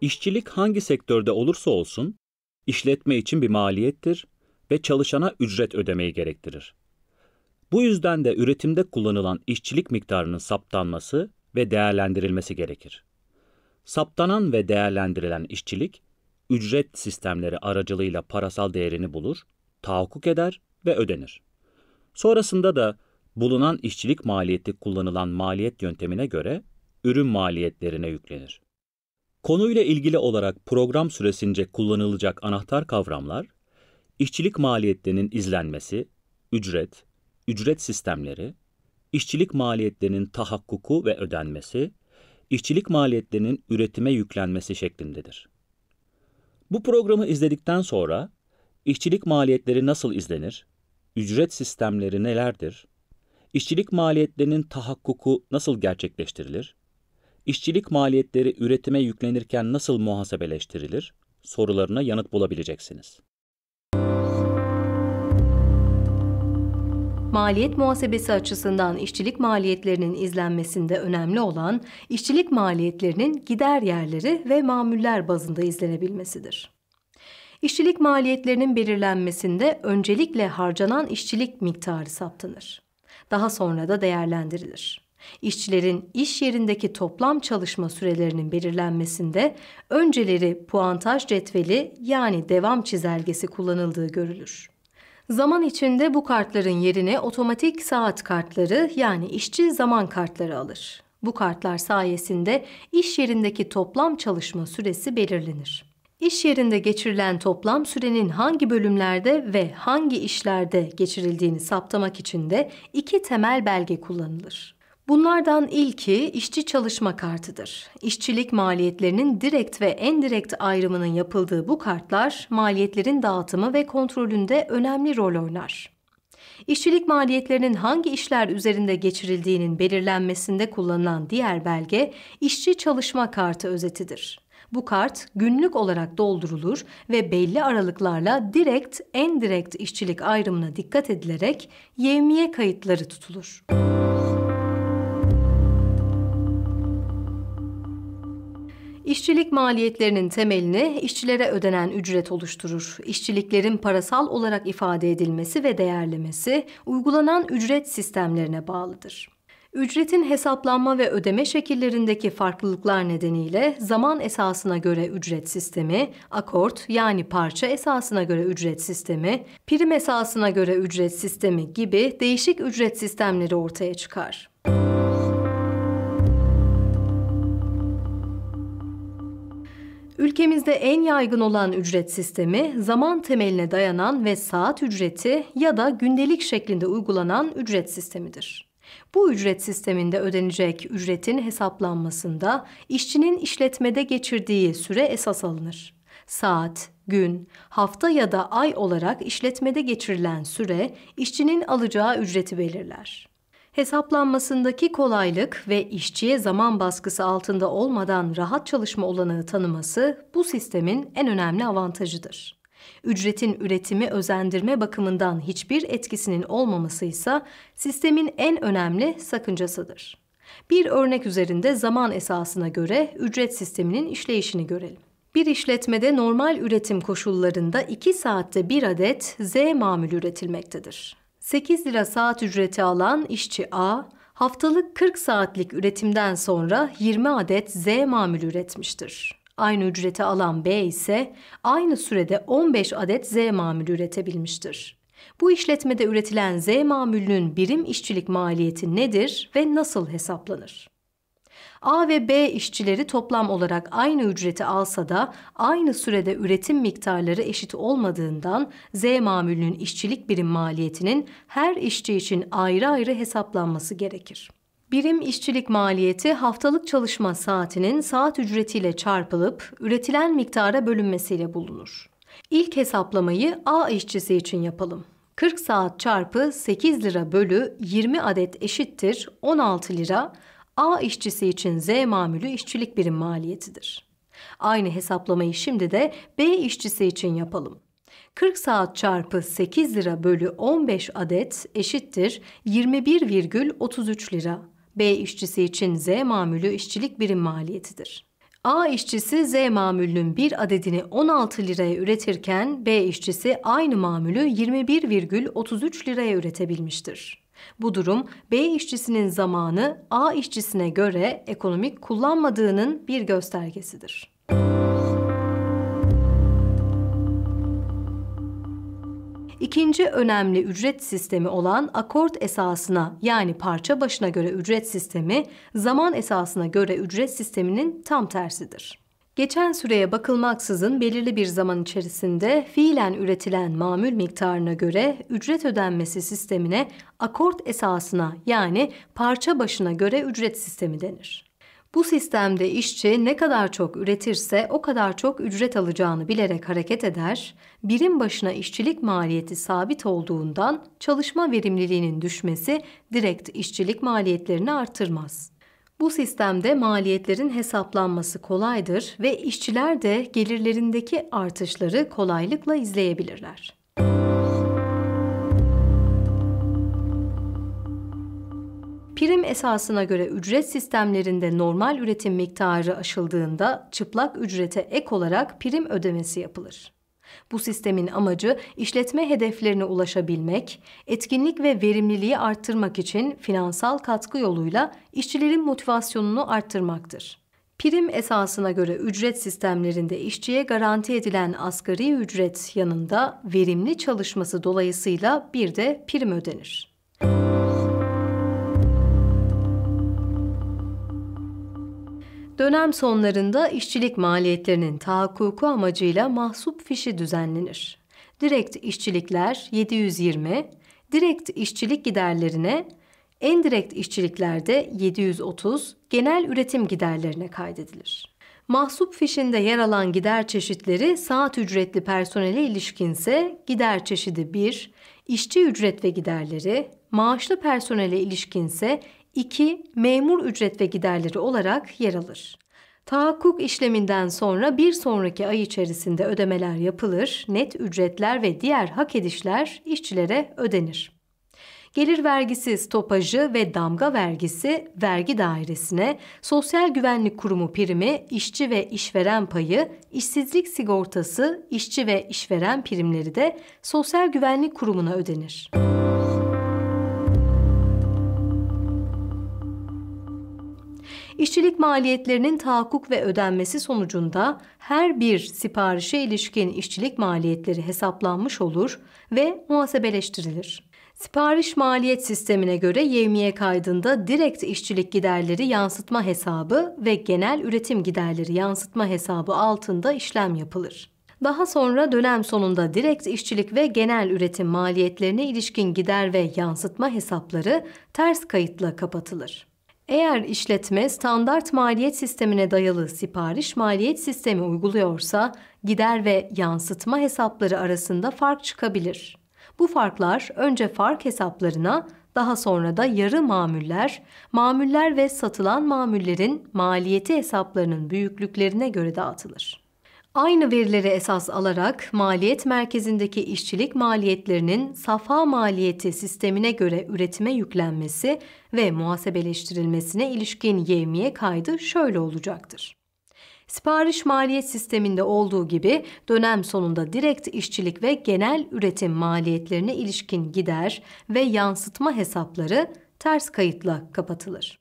İşçilik hangi sektörde olursa olsun, işletme için bir maliyettir ve çalışana ücret ödemeyi gerektirir. Bu yüzden de üretimde kullanılan işçilik miktarının saptanması ve değerlendirilmesi gerekir. Saptanan ve değerlendirilen işçilik, ücret sistemleri aracılığıyla parasal değerini bulur, tahakkuk eder ve ödenir. Sonrasında da bulunan işçilik maliyeti kullanılan maliyet yöntemine göre ürün maliyetlerine yüklenir. Konuyla ilgili olarak program süresince kullanılacak anahtar kavramlar, işçilik maliyetlerinin izlenmesi, ücret, ücret sistemleri, işçilik maliyetlerinin tahakkuku ve ödenmesi, işçilik maliyetlerinin üretime yüklenmesi şeklindedir. Bu programı izledikten sonra işçilik maliyetleri nasıl izlenir, ücret sistemleri nelerdir, işçilik maliyetlerinin tahakkuku nasıl gerçekleştirilir, İşçilik maliyetleri üretime yüklenirken nasıl muhasebeleştirilir? sorularına yanıt bulabileceksiniz. Maliyet muhasebesi açısından işçilik maliyetlerinin izlenmesinde önemli olan işçilik maliyetlerinin gider yerleri ve mamuller bazında izlenebilmesidir. İşçilik maliyetlerinin belirlenmesinde öncelikle harcanan işçilik miktarı saptanır. Daha sonra da değerlendirilir. İşçilerin iş yerindeki toplam çalışma sürelerinin belirlenmesinde önceleri puantaj cetveli yani devam çizelgesi kullanıldığı görülür. Zaman içinde bu kartların yerine otomatik saat kartları yani işçi zaman kartları alır. Bu kartlar sayesinde iş yerindeki toplam çalışma süresi belirlenir. İş yerinde geçirilen toplam sürenin hangi bölümlerde ve hangi işlerde geçirildiğini saptamak için de iki temel belge kullanılır. Bunlardan ilki işçi çalışma kartıdır. İşçilik maliyetlerinin direkt ve endirekt ayrımının yapıldığı bu kartlar maliyetlerin dağıtımı ve kontrolünde önemli rol oynar. İşçilik maliyetlerinin hangi işler üzerinde geçirildiğinin belirlenmesinde kullanılan diğer belge işçi çalışma kartı özetidir. Bu kart günlük olarak doldurulur ve belli aralıklarla direkt, endirekt işçilik ayrımına dikkat edilerek yevmiye kayıtları tutulur. Müzik İşçilik maliyetlerinin temelini işçilere ödenen ücret oluşturur. İşçiliklerin parasal olarak ifade edilmesi ve değerlemesi uygulanan ücret sistemlerine bağlıdır. Ücretin hesaplanma ve ödeme şekillerindeki farklılıklar nedeniyle zaman esasına göre ücret sistemi, akort yani parça esasına göre ücret sistemi, prim esasına göre ücret sistemi gibi değişik ücret sistemleri ortaya çıkar. Müzik Ülkemizde en yaygın olan ücret sistemi zaman temeline dayanan ve saat ücreti ya da gündelik şeklinde uygulanan ücret sistemidir. Bu ücret sisteminde ödenecek ücretin hesaplanmasında işçinin işletmede geçirdiği süre esas alınır. Saat, gün, hafta ya da ay olarak işletmede geçirilen süre işçinin alacağı ücreti belirler hesaplanmasındaki kolaylık ve işçiye zaman baskısı altında olmadan rahat çalışma olanağı tanıması bu sistemin en önemli avantajıdır. Ücretin üretimi özendirme bakımından hiçbir etkisinin olmaması ise sistemin en önemli sakıncasıdır. Bir örnek üzerinde zaman esasına göre ücret sisteminin işleyişini görelim. Bir işletmede normal üretim koşullarında 2 saatte bir adet Z mamül üretilmektedir. 8 lira saat ücreti alan işçi A, haftalık 40 saatlik üretimden sonra 20 adet Z mamül üretmiştir. Aynı ücreti alan B ise aynı sürede 15 adet Z mamül üretebilmiştir. Bu işletmede üretilen Z mamülünün birim işçilik maliyeti nedir ve nasıl hesaplanır? A ve B işçileri toplam olarak aynı ücreti alsa da aynı sürede üretim miktarları eşit olmadığından Z mamülünün işçilik birim maliyetinin her işçi için ayrı ayrı hesaplanması gerekir. Birim işçilik maliyeti haftalık çalışma saatinin saat ücretiyle çarpılıp üretilen miktara bölünmesiyle bulunur. İlk hesaplamayı A işçisi için yapalım. 40 saat çarpı 8 lira bölü 20 adet eşittir 16 lira A işçisi için Z mamülü işçilik birim maliyetidir. Aynı hesaplamayı şimdi de B işçisi için yapalım. 40 saat çarpı 8 lira bölü 15 adet eşittir 21,33 lira. B işçisi için Z mamülü işçilik birim maliyetidir. A işçisi Z mamülünün bir adedini 16 liraya üretirken B işçisi aynı mamülü 21,33 liraya üretebilmiştir. Bu durum B işçisinin zamanı A işçisine göre ekonomik kullanmadığının bir göstergesidir. İkinci önemli ücret sistemi olan akort esasına yani parça başına göre ücret sistemi zaman esasına göre ücret sisteminin tam tersidir geçen süreye bakılmaksızın belirli bir zaman içerisinde fiilen üretilen mamül miktarına göre ücret ödenmesi sistemine akort esasına yani parça başına göre ücret sistemi denir. Bu sistemde işçi ne kadar çok üretirse o kadar çok ücret alacağını bilerek hareket eder, birim başına işçilik maliyeti sabit olduğundan çalışma verimliliğinin düşmesi direkt işçilik maliyetlerini artırmaz. Bu sistemde maliyetlerin hesaplanması kolaydır ve işçiler de gelirlerindeki artışları kolaylıkla izleyebilirler. Prim esasına göre ücret sistemlerinde normal üretim miktarı aşıldığında çıplak ücrete ek olarak prim ödemesi yapılır. Bu sistemin amacı işletme hedeflerine ulaşabilmek, etkinlik ve verimliliği arttırmak için finansal katkı yoluyla işçilerin motivasyonunu arttırmaktır. Prim esasına göre ücret sistemlerinde işçiye garanti edilen asgari ücret yanında verimli çalışması dolayısıyla bir de prim ödenir. Müzik Dönem sonlarında işçilik maliyetlerinin tahakkuku amacıyla mahsup fişi düzenlenir. Direkt işçilikler 720, direkt işçilik giderlerine, endirekt işçiliklerde 730 genel üretim giderlerine kaydedilir. Mahsup fişinde yer alan gider çeşitleri saat ücretli personele ilişkinse gider çeşidi 1, işçi ücret ve giderleri, maaşlı personele ilişkinse 2. Memur ücret ve giderleri olarak yer alır. Tahakkuk işleminden sonra bir sonraki ay içerisinde ödemeler yapılır, net ücretler ve diğer hak edişler işçilere ödenir. Gelir vergisi stopajı ve damga vergisi vergi dairesine, sosyal güvenlik kurumu primi, işçi ve işveren payı, işsizlik sigortası, işçi ve işveren primleri de sosyal güvenlik kurumuna ödenir. Müzik İşçilik maliyetlerinin tahakkuk ve ödenmesi sonucunda her bir siparişe ilişkin işçilik maliyetleri hesaplanmış olur ve muhasebeleştirilir. Sipariş maliyet sistemine göre yevmiye kaydında direkt işçilik giderleri yansıtma hesabı ve genel üretim giderleri yansıtma hesabı altında işlem yapılır. Daha sonra dönem sonunda direkt işçilik ve genel üretim maliyetlerine ilişkin gider ve yansıtma hesapları ters kayıtla kapatılır. Eğer işletme standart maliyet sistemine dayalı sipariş maliyet sistemi uyguluyorsa gider ve yansıtma hesapları arasında fark çıkabilir. Bu farklar önce fark hesaplarına, daha sonra da yarı mamuller, mamuller ve satılan mamullerin maliyeti hesaplarının büyüklüklerine göre dağıtılır. Aynı verileri esas alarak maliyet merkezindeki işçilik maliyetlerinin safa maliyeti sistemine göre üretime yüklenmesi ve muhasebeleştirilmesine ilişkin yevmiye kaydı şöyle olacaktır. Sipariş maliyet sisteminde olduğu gibi dönem sonunda direkt işçilik ve genel üretim maliyetlerine ilişkin gider ve yansıtma hesapları ters kayıtla kapatılır.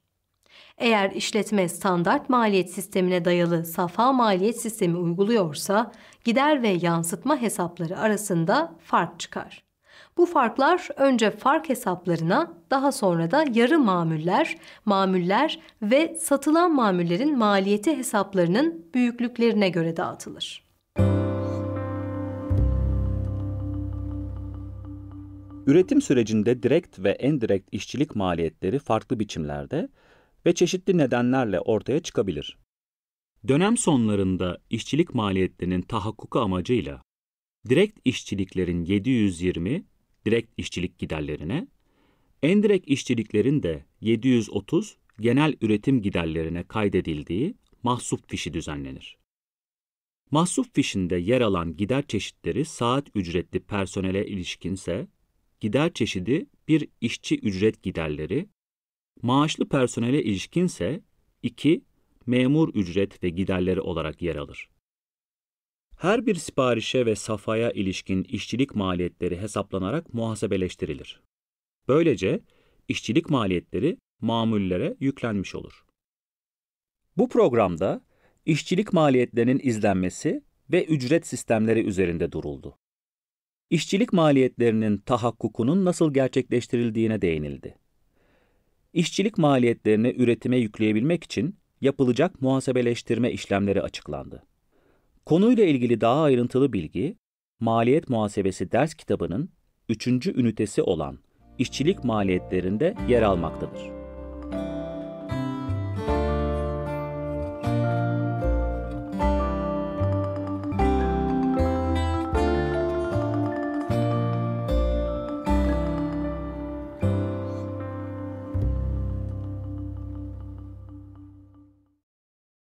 Eğer işletme standart maliyet sistemine dayalı safa maliyet sistemi uyguluyorsa gider ve yansıtma hesapları arasında fark çıkar. Bu farklar önce fark hesaplarına, daha sonra da yarı mamuller, mamuller ve satılan mamullerin maliyeti hesaplarının büyüklüklerine göre dağıtılır. Üretim sürecinde direkt ve endirekt işçilik maliyetleri farklı biçimlerde, ve çeşitli nedenlerle ortaya çıkabilir. Dönem sonlarında işçilik maliyetlerinin tahakkuku amacıyla direkt işçiliklerin 720 direkt işçilik giderlerine, endirekt işçiliklerin de 730 genel üretim giderlerine kaydedildiği mahsup fişi düzenlenir. Mahsup fişinde yer alan gider çeşitleri saat ücretli personele ilişkinse, gider çeşidi bir işçi ücret giderleri Maaşlı personele ilişkinse 2. Memur ücret ve giderleri olarak yer alır. Her bir siparişe ve safaya ilişkin işçilik maliyetleri hesaplanarak muhasebeleştirilir. Böylece işçilik maliyetleri mamullere yüklenmiş olur. Bu programda işçilik maliyetlerinin izlenmesi ve ücret sistemleri üzerinde duruldu. İşçilik maliyetlerinin tahakkukunun nasıl gerçekleştirildiğine değinildi. İşçilik maliyetlerini üretime yükleyebilmek için yapılacak muhasebeleştirme işlemleri açıklandı. Konuyla ilgili daha ayrıntılı bilgi, Maliyet Muhasebesi ders kitabının 3. ünitesi olan İşçilik maliyetlerinde yer almaktadır.